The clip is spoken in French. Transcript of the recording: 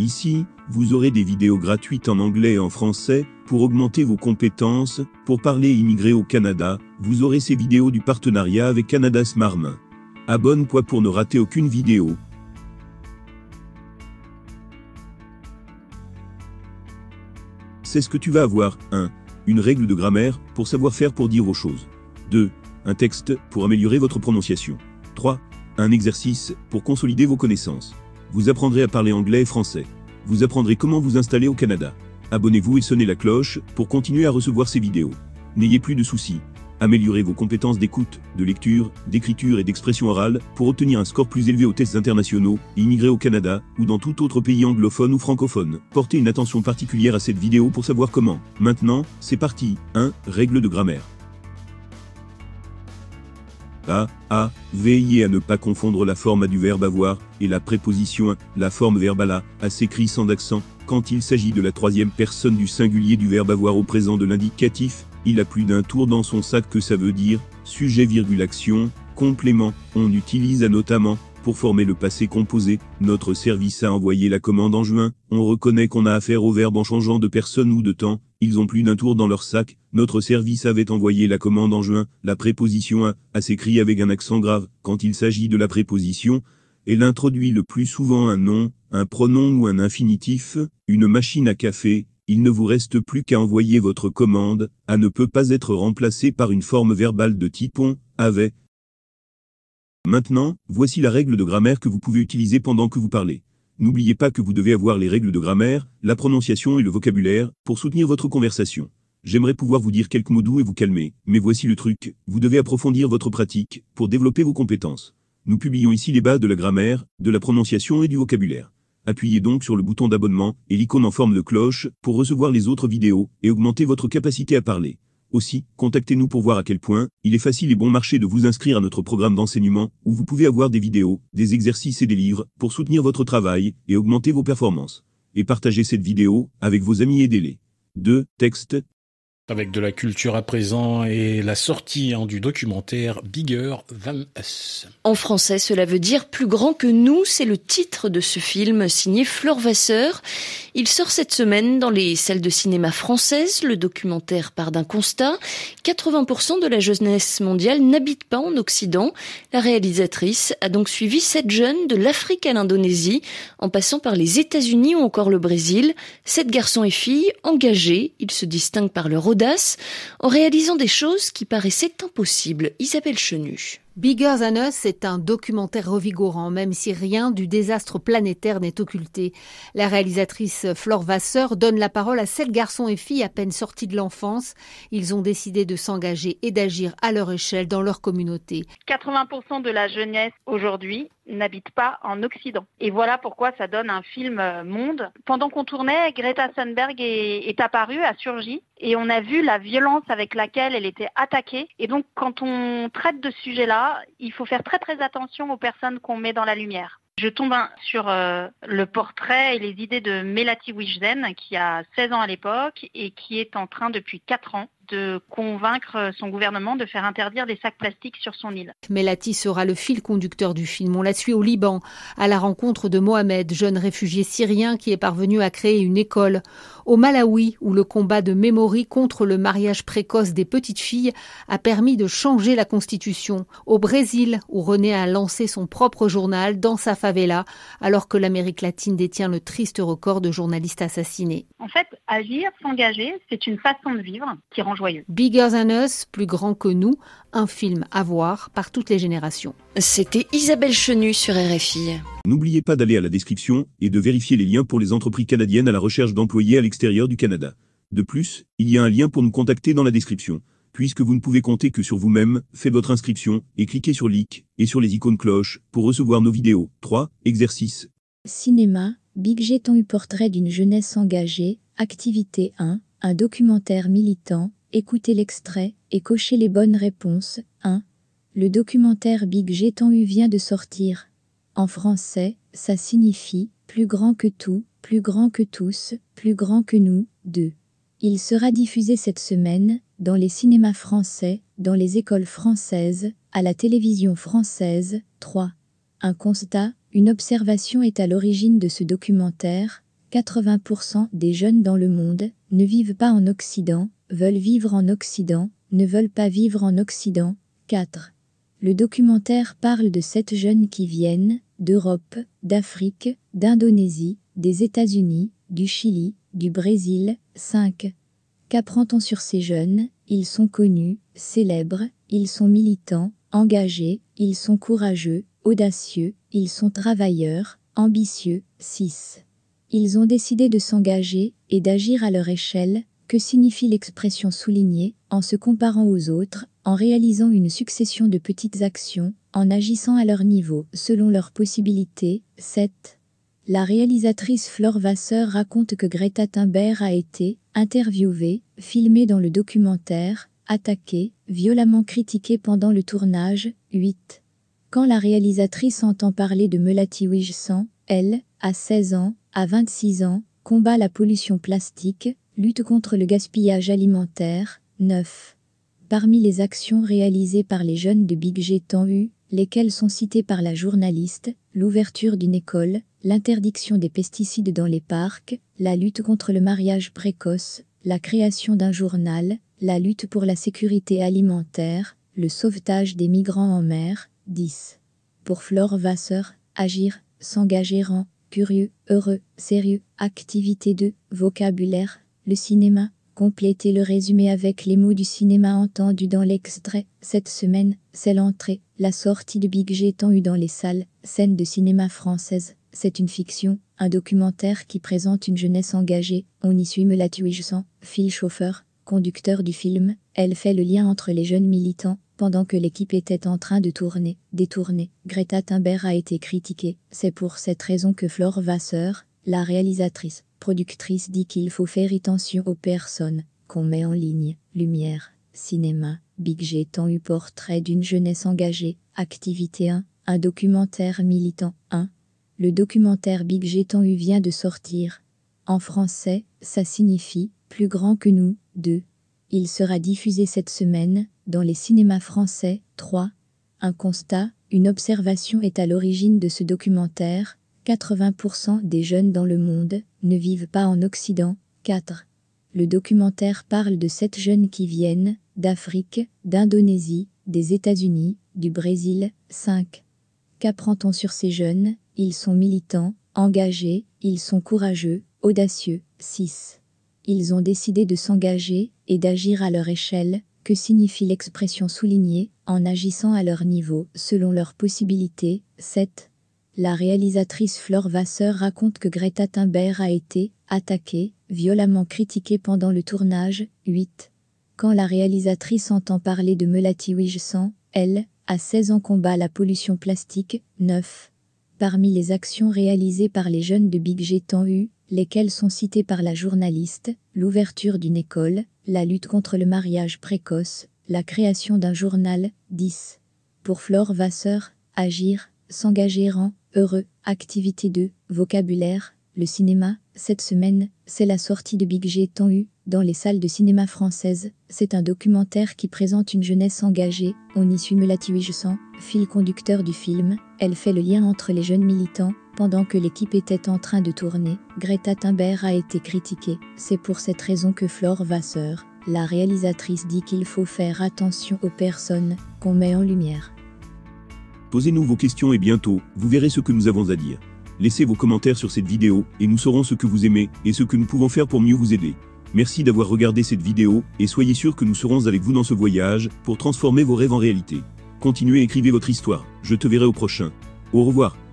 Ici, vous aurez des vidéos gratuites en anglais et en français pour augmenter vos compétences, pour parler et immigrer au Canada, vous aurez ces vidéos du partenariat avec Canada Smart. Abonne-toi pour ne rater aucune vidéo. C'est ce que tu vas avoir. 1. Une règle de grammaire pour savoir faire pour dire aux choses. 2. Un texte pour améliorer votre prononciation. 3. Un exercice pour consolider vos connaissances. Vous apprendrez à parler anglais et français. Vous apprendrez comment vous installer au Canada. Abonnez-vous et sonnez la cloche pour continuer à recevoir ces vidéos. N'ayez plus de soucis. Améliorez vos compétences d'écoute, de lecture, d'écriture et d'expression orale pour obtenir un score plus élevé aux tests internationaux, immigrer au Canada ou dans tout autre pays anglophone ou francophone. Portez une attention particulière à cette vidéo pour savoir comment. Maintenant, c'est parti. 1. Règles de grammaire. A, A, veillez à ne pas confondre la forme du verbe avoir et la préposition la forme verbale A, s'écrit sans accent, quand il s'agit de la troisième personne du singulier du verbe avoir au présent de l'indicatif, il a plus d'un tour dans son sac que ça veut dire, sujet virgule action, complément, on utilise A notamment, pour former le passé composé, notre service a envoyé la commande en juin, on reconnaît qu'on a affaire au verbe en changeant de personne ou de temps, ils ont plus d'un tour dans leur sac, notre service avait envoyé la commande en juin, la préposition a, a s'écrit avec un accent grave, quand il s'agit de la préposition, elle introduit le plus souvent un nom, un pronom ou un infinitif, une machine à café, il ne vous reste plus qu'à envoyer votre commande, a ne peut pas être remplacé par une forme verbale de type on, avait. Maintenant, voici la règle de grammaire que vous pouvez utiliser pendant que vous parlez. N'oubliez pas que vous devez avoir les règles de grammaire, la prononciation et le vocabulaire pour soutenir votre conversation. J'aimerais pouvoir vous dire quelques mots doux et vous calmer, mais voici le truc, vous devez approfondir votre pratique pour développer vos compétences. Nous publions ici les bases de la grammaire, de la prononciation et du vocabulaire. Appuyez donc sur le bouton d'abonnement et l'icône en forme de cloche pour recevoir les autres vidéos et augmenter votre capacité à parler. Aussi, contactez-nous pour voir à quel point il est facile et bon marché de vous inscrire à notre programme d'enseignement où vous pouvez avoir des vidéos, des exercices et des livres pour soutenir votre travail et augmenter vos performances. Et partagez cette vidéo avec vos amis et délais. 2. Texte avec de la culture à présent et la sortie du documentaire Bigger Than Us. En français, cela veut dire plus grand que nous. C'est le titre de ce film signé Flore Vasseur. Il sort cette semaine dans les salles de cinéma françaises. Le documentaire part d'un constat. 80% de la jeunesse mondiale n'habite pas en Occident. La réalisatrice a donc suivi sept jeunes de l'Afrique à l'Indonésie, en passant par les États-Unis ou encore le Brésil. Sept garçons et filles engagés. Ils se distinguent par leur en réalisant des choses qui paraissaient impossibles. Isabelle Chenu. Bigger Than Us est un documentaire revigorant, même si rien du désastre planétaire n'est occulté. La réalisatrice Flore Vasseur donne la parole à sept garçons et filles à peine sortis de l'enfance. Ils ont décidé de s'engager et d'agir à leur échelle dans leur communauté. 80% de la jeunesse aujourd'hui n'habite pas en Occident. Et voilà pourquoi ça donne un film euh, monde. Pendant qu'on tournait, Greta Thunberg est, apparue, a surgi, et on a vu la violence avec laquelle elle était attaquée. Et donc, quand on traite de ce sujet-là, il faut faire très très attention aux personnes qu'on met dans la lumière. Je tombe sur euh, le portrait et les idées de Melati Wishden, qui a 16 ans à l'époque et qui est en train depuis 4 ans de convaincre son gouvernement de faire interdire des sacs plastiques sur son île. Melati sera le fil conducteur du film. On la suit au Liban, à la rencontre de Mohamed, jeune réfugié syrien qui est parvenu à créer une école. Au Malawi, où le combat de memory contre le mariage précoce des petites filles a permis de changer la constitution. Au Brésil, où René a lancé son propre journal dans sa favela, alors que l'Amérique latine détient le triste record de journalistes assassinés. En fait, agir, s'engager, c'est une façon de vivre qui rend joyeux. Bigger than us, plus grand que nous, un film à voir par toutes les générations. C'était Isabelle Chenu sur RFI. N'oubliez pas d'aller à la description et de vérifier les liens pour les entreprises canadiennes à la recherche d'employés à l'extérieur du Canada. De plus, il y a un lien pour nous contacter dans la description. Puisque vous ne pouvez compter que sur vous-même, faites votre inscription et cliquez sur Like et sur les icônes cloche pour recevoir nos vidéos. 3. Exercice. Cinéma, Big Jeton, eu portrait d'une jeunesse engagée, Activité 1, un documentaire militant, écoutez l'extrait et cochez les bonnes réponses. 1. Le documentaire Big G U vient de sortir. En français, ça signifie « plus grand que tout, plus grand que tous, plus grand que nous ». 2. Il sera diffusé cette semaine, dans les cinémas français, dans les écoles françaises, à la télévision française. 3. Un constat, une observation est à l'origine de ce documentaire, 80% des jeunes dans le monde ne vivent pas en Occident, veulent vivre en Occident, ne veulent pas vivre en Occident. 4. Le documentaire parle de sept jeunes qui viennent d'Europe, d'Afrique, d'Indonésie, des États-Unis, du Chili, du Brésil. 5. Qu'apprend-on sur ces jeunes Ils sont connus, célèbres, ils sont militants, engagés, ils sont courageux, audacieux, ils sont travailleurs, ambitieux. 6. Ils ont décidé de s'engager et d'agir à leur échelle, que signifie l'expression soulignée, en se comparant aux autres, en réalisant une succession de petites actions, en agissant à leur niveau, selon leurs possibilités. 7. La réalisatrice Flore Vasseur raconte que Greta Thunberg a été interviewée, filmée dans le documentaire, attaquée, violemment critiquée pendant le tournage. 8. Quand la réalisatrice entend parler de Melati Wijsan, elle, à 16 ans, à 26 ans, combat la pollution plastique, lutte contre le gaspillage alimentaire. 9. Parmi les actions réalisées par les jeunes de Big G tant U, lesquelles sont citées par la journaliste, l'ouverture d'une école, l'interdiction des pesticides dans les parcs, la lutte contre le mariage précoce, la création d'un journal, la lutte pour la sécurité alimentaire, le sauvetage des migrants en mer, 10. Pour Flore Vasseur, agir, s'engager en curieux, heureux, sérieux, activité 2, vocabulaire, le cinéma, complétez le résumé avec les mots du cinéma entendus dans l'extrait, cette semaine, c'est l'entrée, la sortie de Big G tant eu dans les salles, scène de cinéma française, c'est une fiction, un documentaire qui présente une jeunesse engagée, on y suit Melatuij Jussan, fil chauffeur, conducteur du film, elle fait le lien entre les jeunes militants, pendant que l'équipe était en train de tourner, détourner, Greta Thunberg a été critiquée. C'est pour cette raison que Flore Vasseur, la réalisatrice, productrice dit qu'il faut faire attention aux personnes qu'on met en ligne. Lumière, cinéma, Big G tant eu portrait d'une jeunesse engagée, activité 1, un documentaire militant 1. Le documentaire Big G tant eu vient de sortir. En français, ça signifie plus grand que nous, 2. Il sera diffusé cette semaine dans les cinémas français. 3. Un constat, une observation est à l'origine de ce documentaire. 80% des jeunes dans le monde ne vivent pas en Occident. 4. Le documentaire parle de sept jeunes qui viennent d'Afrique, d'Indonésie, des États-Unis, du Brésil. 5. Qu'apprend-on sur ces jeunes Ils sont militants, engagés, ils sont courageux, audacieux. 6 ils ont décidé de s'engager et d'agir à leur échelle, que signifie l'expression soulignée, en agissant à leur niveau, selon leurs possibilités. 7. La réalisatrice Flore Vasseur raconte que Greta Thunberg a été attaquée, violemment critiquée pendant le tournage. 8. Quand la réalisatrice entend parler de Melati Wijsan, elle, à 16 ans combat la pollution plastique. 9. Parmi les actions réalisées par les jeunes de Big G tant eu lesquelles sont citées par la journaliste, l'ouverture d'une école, la lutte contre le mariage précoce, la création d'un journal, 10. Pour Flore Vasseur, agir, s'engager en, heureux, activité 2, vocabulaire, le cinéma, cette semaine, c'est la sortie de Big G tant eu, dans les salles de cinéma françaises. C'est un documentaire qui présente une jeunesse engagée. On y suit Melati sens fil conducteur du film. Elle fait le lien entre les jeunes militants. Pendant que l'équipe était en train de tourner, Greta Thunberg a été critiquée. C'est pour cette raison que Flore Vasseur, la réalisatrice dit qu'il faut faire attention aux personnes qu'on met en lumière. Posez-nous vos questions et bientôt, vous verrez ce que nous avons à dire. Laissez vos commentaires sur cette vidéo et nous saurons ce que vous aimez et ce que nous pouvons faire pour mieux vous aider. Merci d'avoir regardé cette vidéo, et soyez sûr que nous serons avec vous dans ce voyage, pour transformer vos rêves en réalité. Continuez à écrivez votre histoire, je te verrai au prochain. Au revoir.